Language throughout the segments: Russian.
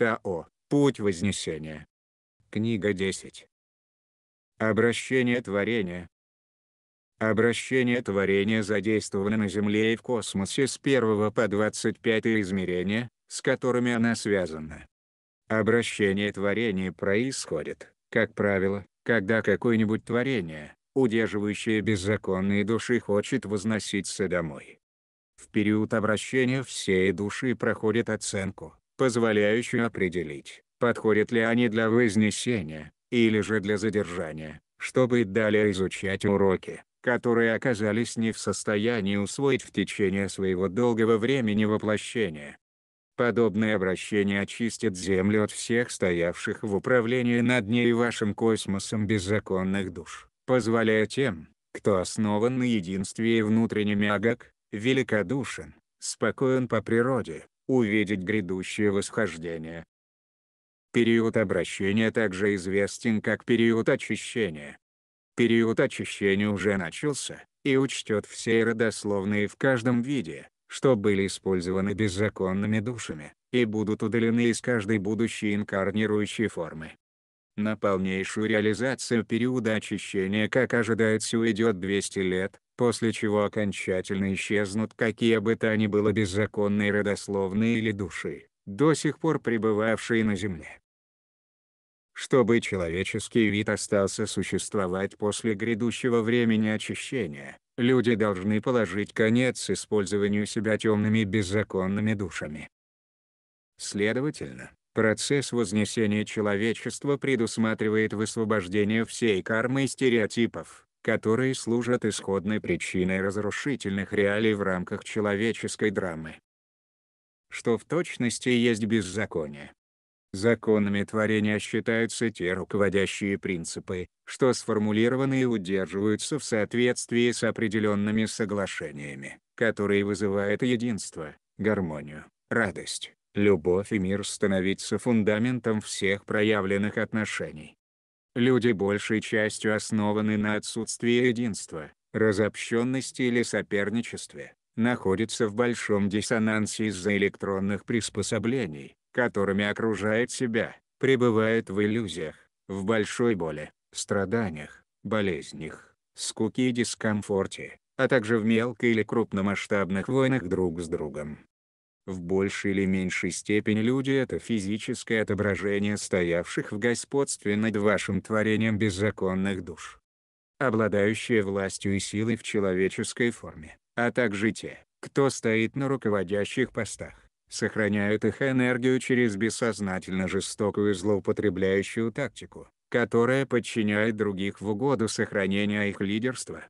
Тао, Путь Вознесения. Книга 10. Обращение творения. Обращение творения задействовано на Земле и в космосе с 1 по 25 измерения, с которыми она связана. Обращение творения происходит, как правило, когда какое-нибудь творение, удерживающее беззаконные души хочет возноситься домой. В период обращения все души проходят оценку – позволяющую определить, подходят ли они для вознесения, или же для задержания, чтобы и далее изучать уроки, которые оказались не в состоянии усвоить в течение своего долгого времени воплощения. Подобное обращение очистит Землю от всех стоявших в управлении над ней и вашим космосом беззаконных душ, позволяя тем, кто основан на единстве и внутреннем агак, великодушен, спокоен по природе, увидеть грядущее восхождение. Период обращения также известен как период очищения. Период очищения уже начался, и учтет все родословные в каждом виде, что были использованы беззаконными душами, и будут удалены из каждой будущей инкарнирующей формы. На полнейшую реализацию периода очищения как ожидается уйдет 200 лет, после чего окончательно исчезнут какие бы то ни было беззаконные родословные или души, до сих пор пребывавшие на земле. Чтобы человеческий вид остался существовать после грядущего времени очищения, люди должны положить конец использованию себя темными беззаконными душами. Следовательно, Процесс вознесения человечества предусматривает высвобождение всей кармы и стереотипов, которые служат исходной причиной разрушительных реалий в рамках человеческой драмы. Что в точности есть беззаконие. Законами творения считаются те руководящие принципы, что сформулированы и удерживаются в соответствии с определенными соглашениями, которые вызывают единство, гармонию, радость, любовь и мир становиться фундаментом всех проявленных отношений люди большей частью основаны на отсутствии единства, разобщенности или соперничестве, находятся в большом диссонансе из-за электронных приспособлений, которыми окружает себя, пребывают в иллюзиях, в большой боли, страданиях, болезнях, скуке и дискомфорте, а также в мелко- или крупномасштабных войнах друг с другом. В большей или меньшей степени люди — это физическое отображение стоявших в господстве над вашим творением беззаконных душ, обладающие властью и силой в человеческой форме, а также те, кто стоит на руководящих постах, сохраняют их энергию через бессознательно жестокую злоупотребляющую тактику, которая подчиняет других в угоду сохранения их лидерства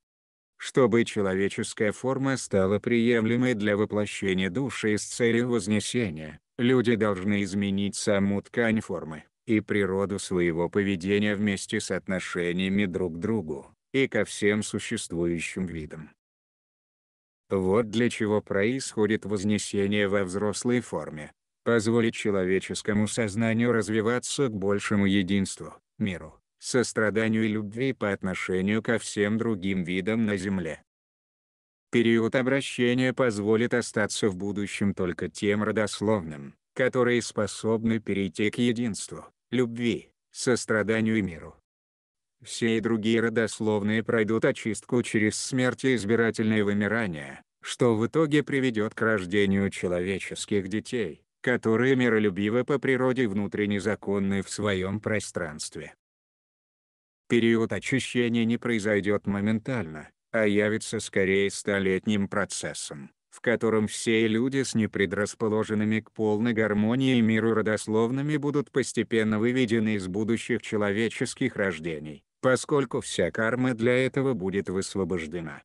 чтобы человеческая форма стала приемлемой для воплощения души с целью вознесения, люди должны изменить саму ткань формы, и природу своего поведения вместе с отношениями друг к другу, и ко всем существующим видам. Вот для чего происходит вознесение во взрослой форме, позволить человеческому сознанию развиваться к большему единству, миру состраданию и любви по отношению ко всем другим видам на Земле. Период обращения позволит остаться в будущем только тем родословным, которые способны перейти к единству, любви, состраданию и миру. Все и другие родословные пройдут очистку через смерть и избирательное вымирание, что в итоге приведет к рождению человеческих детей, которые миролюбивы по природе и внутренне законны в своем пространстве период очищения не произойдет моментально, а явится скорее столетним процессом, в котором все люди с непредрасположенными к полной гармонии и миру родословными будут постепенно выведены из будущих человеческих рождений, поскольку вся карма для этого будет высвобождена.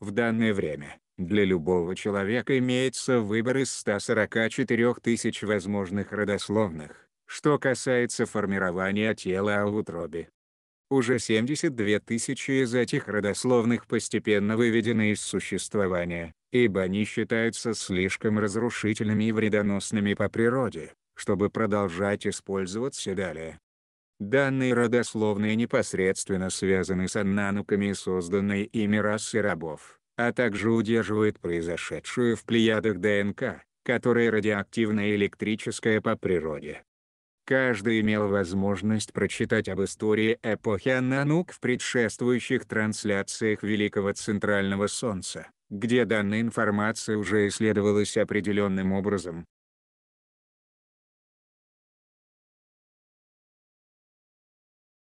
В данное время, для любого человека имеется выбор из 144 тысяч возможных родословных, что касается формирования тела в утробе. Уже 72 тысячи из этих родословных постепенно выведены из существования, ибо они считаются слишком разрушительными и вредоносными по природе, чтобы продолжать использоваться далее. Данные родословные непосредственно связаны с аннануками и созданной ими расы рабов, а также удерживают произошедшую в плеядах ДНК, которая радиоактивная и электрическая по природе. Каждый имел возможность прочитать об истории эпохи Ананук в предшествующих трансляциях Великого Центрального Солнца, где данная информация уже исследовалась определенным образом,